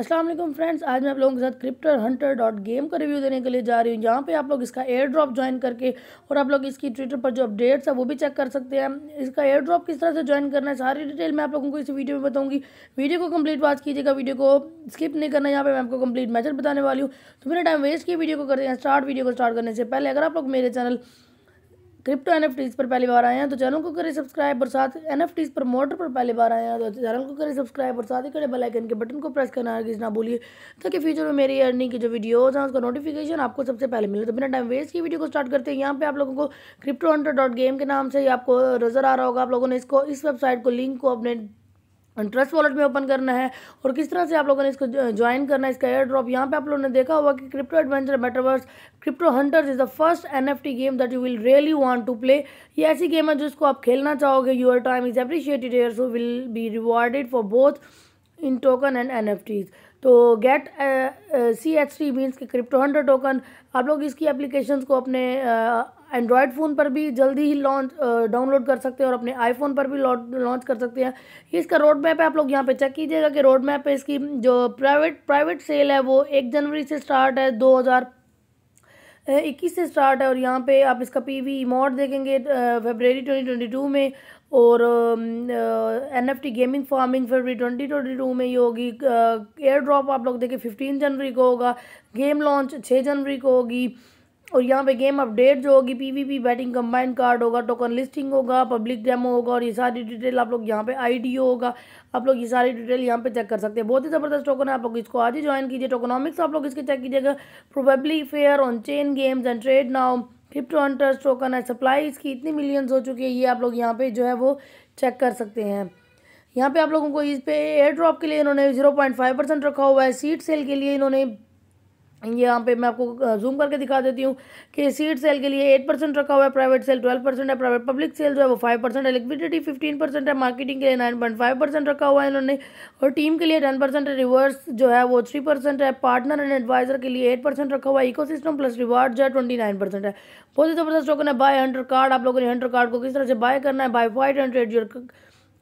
अस्सलाम वालेकुम फ्रेंड्स आज मैं आप लोगों के साथ क्रिप्टर हंटर डॉट गेम का रिव्यू देने के लिए जा रही हूँ यहाँ पे आप लोग इसका एयर ड्रॉप ज्वाइन करके और आप लोग इसकी ट्विटर पर जो अपडेट्स है वो भी चेक कर सकते हैं इसका एयर ड्रॉप किस तरह से ज्वाइन करना है सारी डिटेल मैं आप लोगों को इस वीडियो में बताऊँगी वीडियो को कंप्लीट वॉच तो कीजिएगा वीडियो को स्किप नहीं करना यहाँ पर मैं आपको कंप्लीट मैसेज बताने वाली हूँ तो मेरे टाइम वेस्ट किया वीडियो को करते हैं स्टार्ट वीडियो को स्टार्ट करने से पहले अगर आप लोग मेरे चैनल क्रिप्टो एन पर पहली बार आए हैं तो चैनल को करें सब्सक्राइब और साथ एन एफ प्रमोटर पर पहली बार आए हैं तो चैनल को करें सब्सक्राइब और साथ ही करें बेल आइकन के बटन को प्रेस करना हरगिज ना भूलिए ताकि फ्यूचर में मेरी अर्निंग की जो वीडियोज़ हैं उसका नोटिफिकेशन आपको सबसे पहले मिले तो बिना टाइम वेस्ट की वीडियो को स्टार्ट करते हैं यहाँ पर आप लोगों को क्रिप्टो डॉट गेम के नाम से आपको नज़र आ रहा होगा आप लोगों ने इसको इस वेबसाइट को लिंक को अपने ट्रस्ट वॉलेट में ओपन करना है और किस तरह से आप लोगों ने इसको ज्वाइन करना है इसका एयर ड्रॉप यहाँ पे आप लोगों ने देखा होगा कि crypto adventure metaverse Crypto Hunters is the first NFT game that you will really want to play ये ऐसी गेम है जिसको आप खेलना चाहोगे your time is appreciated air so will be rewarded for both in token and N F Ts तो get C H T means के crypto hundred token आप लोग इसकी एप्लीकेशन को अपने एंड्रॉयड uh, फ़ोन पर भी जल्दी ही लॉन्च डाउनलोड uh, कर सकते हैं और अपने आईफोन पर भी लॉन्च कर सकते हैं इसका रोड मैप है आप लोग यहाँ पे चेक कीजिएगा कि रोड मैप इसकी जो प्राइवेट प्राइवेट सेल है वो एक जनवरी से स्टार्ट है दो हज़ार इक्कीस से स्टार्ट है और यहाँ पे आप इसका पी वी इमोट देखेंगे फेबररी ट्वेंटी ट्वेंटी टू में और N F T gaming farming फरवरी ट्वेंटी ट्वेंटी टू में ये होगी एयर ड्रॉप आप लोग देखें फिफ्टीन जनवरी को होगा गेम लॉन्च छः जनवरी को होगी और यहाँ पे गेम अपडेट जो होगी पीवीपी बैटिंग कंबाइन कार्ड होगा टोकन लिस्टिंग होगा पब्लिक डेमो होगा और ये सारी डिटेल आप लोग यहाँ पे आईडीओ होगा आप लोग ये सारी डिटेल यहाँ पे चेक कर सकते हैं बहुत ही ज़बरदस्त टोकन है आप लोग इसको आज ही ज्वाइन कीजिए टोकनॉमिक्स आप लोग इसके चेक कीजिएगा probably fair on chain games and trade now Crypto Hunters token है सप्लाई इसकी इतनी मिलियंस हो चुकी है ये आप लोग यहाँ पर जो है वो चेक कर सकते हैं यहाँ पे आप लोगों को इस पे एयर ड्रॉप के लिए इन्होंने जीरो पॉइंट फाइव परसेंट रखा हुआ है सीट सेल के लिए इन्होंने यहाँ पे मैं आपको जूम करके दिखा देती हूँ कि सीड सेल के लिए एट परसेंट रखा हुआ है प्राइवेट सेल ट्वेल्व परसेंट है प्राइवेट पब्लिक सेल जो है वो फाइव परसेंट है लिक्विडिटी फिफ्टीन परसेंट है मार्केटिंग के लिए नाइन पॉइंट फाइव परसेंट रखा हुआ है इन्होंने और टीम के लिए टेन परसेंट है रिवर्स जो है वो थ्री परसेंट है पार्टनर एंड एडवाइजर के लिए एट परसेंट रखा हुआ है इको सिस्टम प्लस रिवार्ड जो है ट्वेंटी नाइन परसेंट है बहुत ही ज़बरदस्त टोकन है बाय हंड्रेड कार्ड आप लोगों ने हंड्रेड कार्ड को किस तरह से बाय करना है buy five hundred your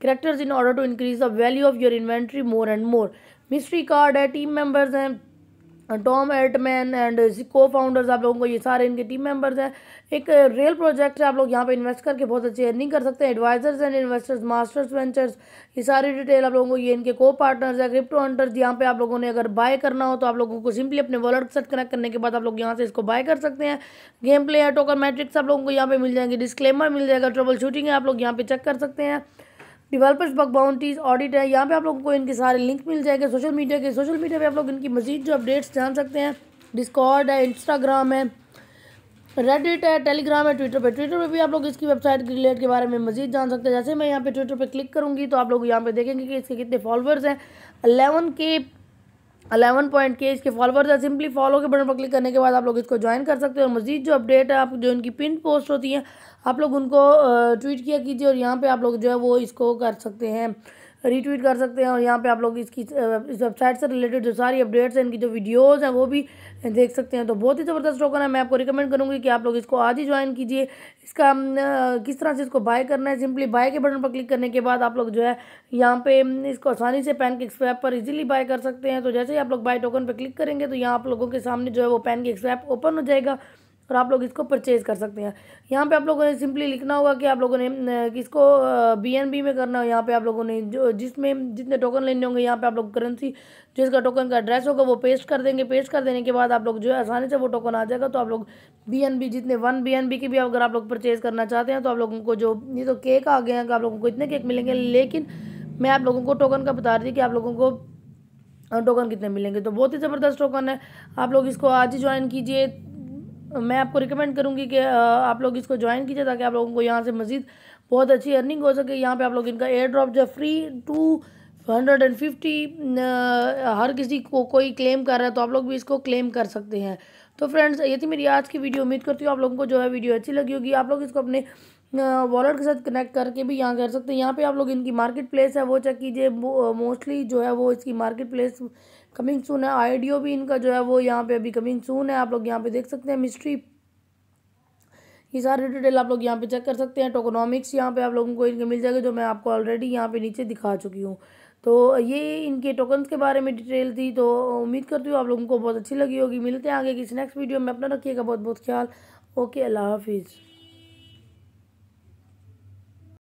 characters in order to increase the value of your inventory more and more mystery card है टीम मेम्बर्स हैं Tom Atman and cofounders आप लोगों को ये सारे इनके टीम मेंबर्स हैं एक रेल uh, प्रोजेक्ट है आप लोग यहाँ पे इन्वेस्ट करके बहुत अच्छी अर्निंग कर सकते हैं advisors and investors Masters Ventures ये सारी डिटेल आप लोगों को ये इनके को पार्टनर्स है क्रिप्टो हंटर्स यहाँ पे आप लोगों ने अगर बाय करना हो तो आप लोगों को सिंपली अपने वॉलेट सेट कनेक्ट करने के बाद आप लोग यहाँ से इसको बाय कर सकते हैं गेम प्ले है टोकन मैट्रिक्स आप लोगों को यहाँ पे मिल जाएंगे डिस्क्लेमर मिल जाएगा ट्रबल शूटिंग है आप लोग यहाँ पे चेक कर सकते हैं डिवेलपर्स बग बाउंड्रीज ऑडिट है यहाँ पे आप लोगों को इनके सारे लिंक मिल जाएंगे सोशल मीडिया के सोशल मीडिया पे आप लोग इनकी मजीद जो अपडेट्स जान सकते हैं डिस्कॉर्ड है इंस्टाग्राम है रेडिट है टेलीग्राम है ट्विटर पे ट्विटर पे भी आप लोग इसकी वेबसाइट के रिलेट के बारे में मजीद जान सकते हैं जैसे मैं यहाँ पे ट्विटर पे क्लिक करूँगी तो आप लोग यहाँ पे देखेंगे कि इसके कितने फॉलोअर्स हैं अलेवन के अलेवन पॉइंट के इसके फॉलोअर्स है सिंपली फॉलो के बटन पर क्लिक करने के बाद आप लोग इसको ज्वाइन कर सकते हैं और मजीद जो अपडेट है आप जो इनकी पिन पोस्ट होती हैं आप लोग उनको ट्वीट किया कीजिए और यहाँ पे आप लोग जो है वो इसको कर सकते हैं रीट्वीट कर सकते हैं और यहाँ पे आप लोग इसकी इस वेबसाइट से रिलेटेड जो सारी अपडेट्स हैं इनकी जो वीडियोस हैं वो भी देख सकते हैं तो बहुत ही ज़बरदस्त टोकन है मैं आपको रिकमेंड करूँगी कि आप लोग इसको आज ही ज्वाइन कीजिए इसका किस तरह से इसको बाय करना है सिंपली बाय के बटन पर क्लिक करने के बाद आप लोग जो है यहाँ पर इसको आसानी से पैन केक स्वैप पर ईजिली बाय कर सकते हैं तो जैसे ही आप लोग बाय टोकन पर क्लिक करेंगे तो यहाँ आप लोगों के सामने जो है वो पैन केक स्वैप ओपन हो जाएगा और आप लोग इसको परचेज़ कर सकते हैं यहाँ पे आप लोगों ने सिंपली लिखना होगा कि आप लोगों ने किसको बी में करना हो यहाँ पे आप लोगों ने जो जिसमें जितने टोकन लेने होंगे यहाँ पे आप लोग करेंसी जो इसका टोकन का एड्रेस होगा वो पेस्ट कर देंगे पेस्ट कर देने के बाद आप लोग जो है आसानी से वो टोकन आ जाएगा तो आप लोग बी जितने वन बी की भी अगर आप लोग परचेज़ करना चाहते हैं तो आप लोगों को जो ये तो केक आ गए हैं आप लोगों को इतने केक मिलेंगे लेकिन मैं आप लोगों को टोकन का बता रही कि आप लोगों को टोकन कितने मिलेंगे तो बहुत ही ज़बरदस्त टोकन है आप लोग इसको आज ही ज्वाइन कीजिए मैं आपको रिकमेंड करूँगी कि आप लोग इसको ज्वाइन कीजिए ताकि आप लोगों को यहाँ से मज़ीद बहुत अच्छी अर्निंग हो सके यहाँ पर आप लोग इनका एयर ड्रॉप जो free two hundred and fifty हर किसी को कोई क्लेम कर रहा है तो आप लोग भी इसको क्लेम कर सकते हैं तो फ्रेंड्स ये थी मेरी आज की वीडियो उम्मीद करती हूँ आप लोगों को जो है वीडियो अच्छी लगी होगी आप लोग इसको अपने वॉलेट के साथ कनेक्ट करके भी यहाँ कर सकते हैं यहाँ पे आप लोग इनकी मार्केट प्लेस है वो चेक कीजिए मोस्टली जो है वो इसकी मार्केट प्लेस कमिंग सून है आइडियो भी इनका जो है वो यहाँ पे अभी कमिंग सून है आप लोग यहाँ पे देख सकते हैं मिस्ट्री ये सारे डिटेल आप लोग यहाँ पे चेक कर सकते हैं टोकोनॉमिक्स यहाँ पे आप लोगों को इनके मिल जाएगा जो मैं आपको ऑलरेडी यहाँ पे नीचे दिखा चुकी हूँ तो ये इनके टोकन्स के बारे में डिटेल थी तो उम्मीद करती हूँ आप लोगों को बहुत अच्छी लगी होगी मिलते हैं आगे किसी नेक्स्ट वीडियो में अपना रखिएगा बहुत बहुत ख्याल ओके अल्लाह हाफिज़